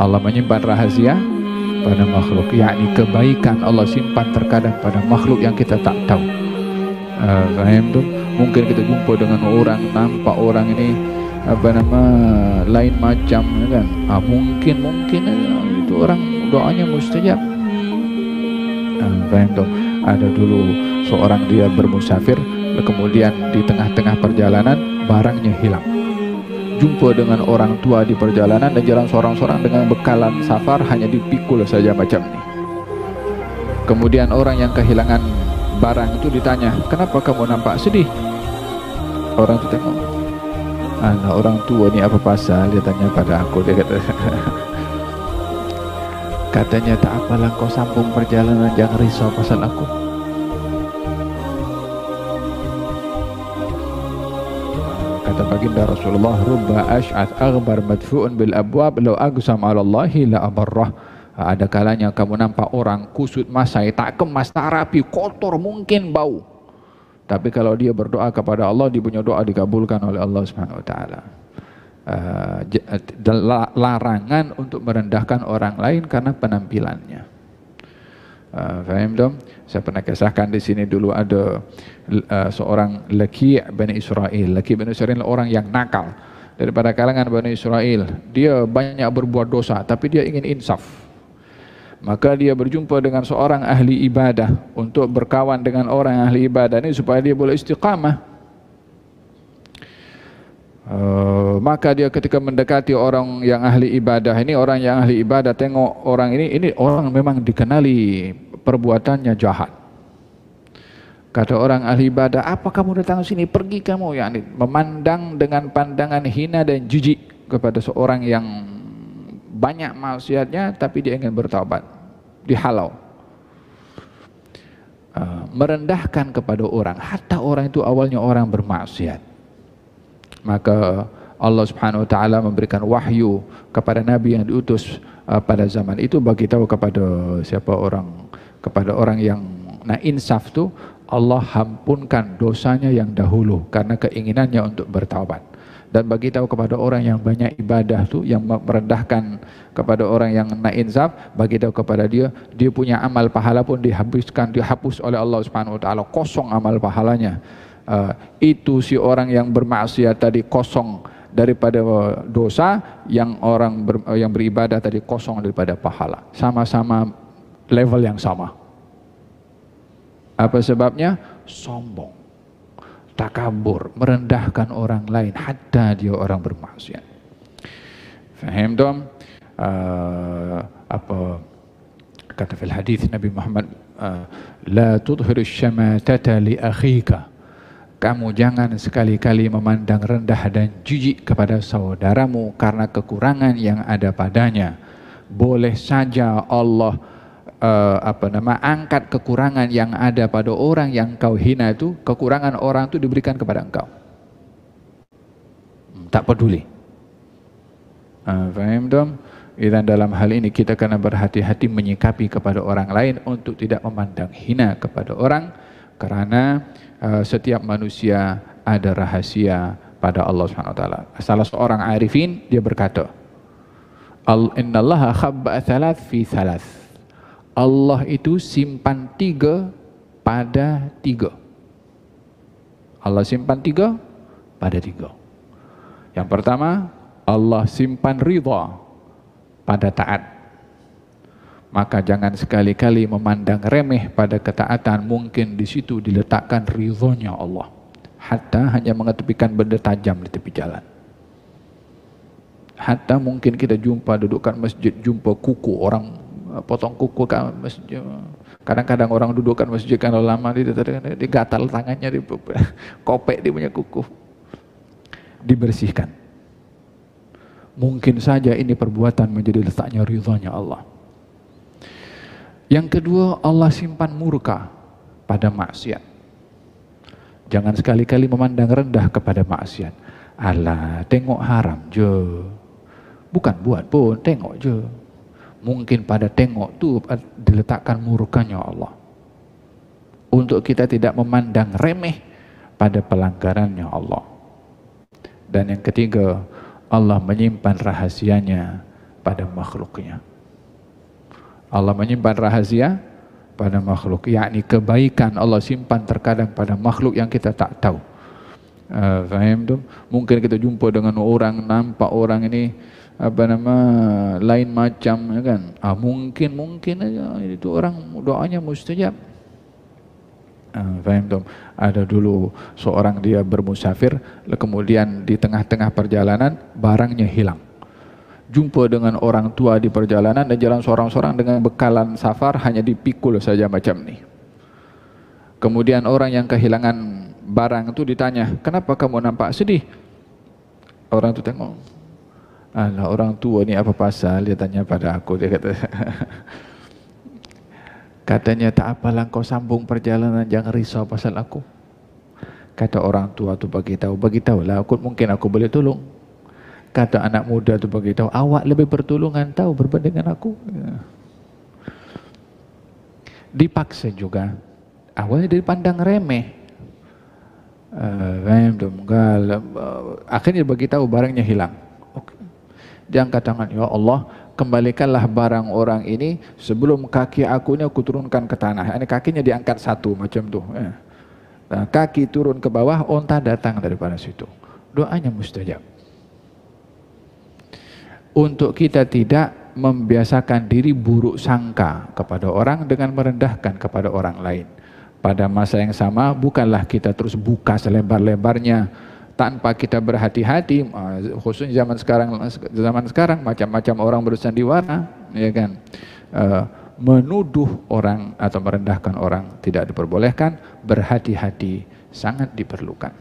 Allah menyimpan rahasia pada makhluk yakni kebaikan Allah simpan terkadang pada makhluk yang kita tak tahu rahim uh, tu mungkin kita jumpa dengan orang nampak orang ini apa nama lain macam ya kan uh, mungkin mungkin ya kan? itu orang doanya mustajab rahim uh, ada dulu seorang dia bermusafir kemudian di tengah-tengah perjalanan barangnya hilang berjumpa dengan orang tua di perjalanan dan jalan seorang-seorang dengan bekalan safar hanya dipikul saja macam ini. Kemudian orang yang kehilangan barang itu ditanya, kenapa kamu nampak sedih? Orang itu tengok, anak orang tua ini apa pasal? Dia tanya pada aku, dia kata, katanya tak apalah kau sambung perjalanan, jangan risau pasal aku. kata baginda Rasulullah rubba ash'at aghbar madfu'un bil abwab law aqsam 'ala Allah la abarrah ah, ada kalanya kamu nampak orang kusut masai tak kemas tak rapi kotor mungkin bau tapi kalau dia berdoa kepada Allah dia punya doa dikabulkan oleh Allah Subhanahu wa taala ah, eh, larangan untuk merendahkan orang lain karena penampilannya Ah, faham belum? Saya pernah kisahkan di sini dulu ada uh, seorang laki Bani Israel. Laki Bani Israel orang yang nakal daripada kalangan Bani Israel. Dia banyak berbuat dosa tapi dia ingin insaf. Maka dia berjumpa dengan seorang ahli ibadah untuk berkawan dengan orang ahli ibadah ini supaya dia boleh istiqamah Eh, maka dia ketika mendekati orang yang ahli ibadah ini orang yang ahli ibadah tengok orang ini ini orang memang dikenali perbuatannya jahat kata orang ahli ibadah apa kamu datang sini pergi kamu ya memandang dengan pandangan hina dan jijik kepada seorang yang banyak maksiatnya tapi dia ingin bertobat dihalau eh, merendahkan kepada orang hatta orang itu awalnya orang bermaksiat maka Allah Subhanahu wa taala memberikan wahyu kepada nabi yang diutus uh, pada zaman itu bagi tahu kepada siapa orang kepada orang yang nah insaf tu Allah hampunkan dosanya yang dahulu karena keinginannya untuk bertaubat dan bagi tahu kepada orang yang banyak ibadah tu yang merendahkan kepada orang yang na insaf bagi tahu kepada dia dia punya amal pahala pun dihabiskan dihapus oleh Allah Subhanahu wa taala kosong amal pahalanya uh, itu si orang yang bermaksiat tadi kosong daripada uh, dosa yang orang ber, uh, yang beribadah tadi kosong daripada pahala sama-sama level yang sama apa sebabnya sombong takabur merendahkan orang lain hatta dia orang bermaksiat faham dong uh, ah, apa kata fil hadis Nabi Muhammad uh, la tudhhiru syamatata li akhika kamu jangan sekali-kali memandang rendah dan jijik kepada saudaramu karena kekurangan yang ada padanya. Boleh saja Allah uh, apa nama angkat kekurangan yang ada pada orang yang kau hina itu, kekurangan orang itu diberikan kepada engkau. Hmm, tak peduli. Ah, faham uh, dan dalam hal ini kita kena berhati-hati menyikapi kepada orang lain untuk tidak memandang hina kepada orang Karena uh, eh, setiap manusia ada rahasia pada Allah Subhanahu wa taala. Salah seorang arifin dia berkata, Al innallaha khabba thalath fi thalath. Allah itu simpan tiga pada tiga. Allah simpan tiga pada tiga. Yang pertama, Allah simpan ridha pada taat. maka jangan sekali-kali memandang remeh pada ketaatan mungkin di situ diletakkan ridhonya Allah hatta hanya mengetepikan benda tajam di tepi jalan hatta mungkin kita jumpa dudukkan masjid jumpa kuku orang eh, potong kuku ke masjid kadang-kadang orang dudukkan masjid kan lama di gatal tangannya di kopek dia punya kuku dibersihkan mungkin saja ini perbuatan menjadi letaknya ridhonya Allah yang kedua, Allah simpan murka pada maksiat. Jangan sekali-kali memandang rendah kepada maksiat. Allah, tengok haram je. Bukan buat pun, tengok je. Mungkin pada tengok tu diletakkan murkanya Allah. Untuk kita tidak memandang remeh pada pelanggarannya Allah. Dan yang ketiga, Allah menyimpan rahasianya pada makhluknya. Allah menyimpan rahasia pada makhluk, yakni kebaikan Allah simpan terkadang pada makhluk yang kita tak tahu. Uh, tu? Mungkin kita jumpa dengan orang nampak orang ini apa nama lain macam ya kan? Ah, mungkin mungkin aja itu orang doanya mustajab. Eh, faham uh, Ada dulu seorang dia bermusafir, kemudian di tengah-tengah perjalanan barangnya hilang jumpa dengan orang tua di perjalanan dan jalan seorang-seorang dengan bekalan safar hanya dipikul saja macam ni. Kemudian orang yang kehilangan barang itu ditanya, kenapa kamu nampak sedih? Orang itu tengok, Alah, orang tua ni apa pasal? Dia tanya pada aku, dia kata, katanya tak apalah kau sambung perjalanan, jangan risau pasal aku. Kata orang tua tu bagi tahu, bagi tahu lah, aku mungkin aku boleh tolong kata anak muda tu bagi tahu awak lebih pertolongan tahu berbanding dengan aku ya. dipaksa juga awalnya dari pandang remeh eh, rem tunggal akhirnya bagi tahu barangnya hilang okay. angkat tangan ya Allah kembalikanlah barang orang ini sebelum kaki aku ini aku turunkan ke tanah ini kakinya diangkat satu macam tu. ya. kaki turun ke bawah onta datang daripada situ doanya mustajab untuk kita tidak membiasakan diri buruk sangka kepada orang dengan merendahkan kepada orang lain. Pada masa yang sama, bukanlah kita terus buka selebar-lebarnya tanpa kita berhati-hati, eh, khususnya zaman sekarang, zaman sekarang macam-macam orang bersandiwara, ya kan, eh, menuduh orang atau merendahkan orang tidak diperbolehkan, berhati-hati sangat diperlukan.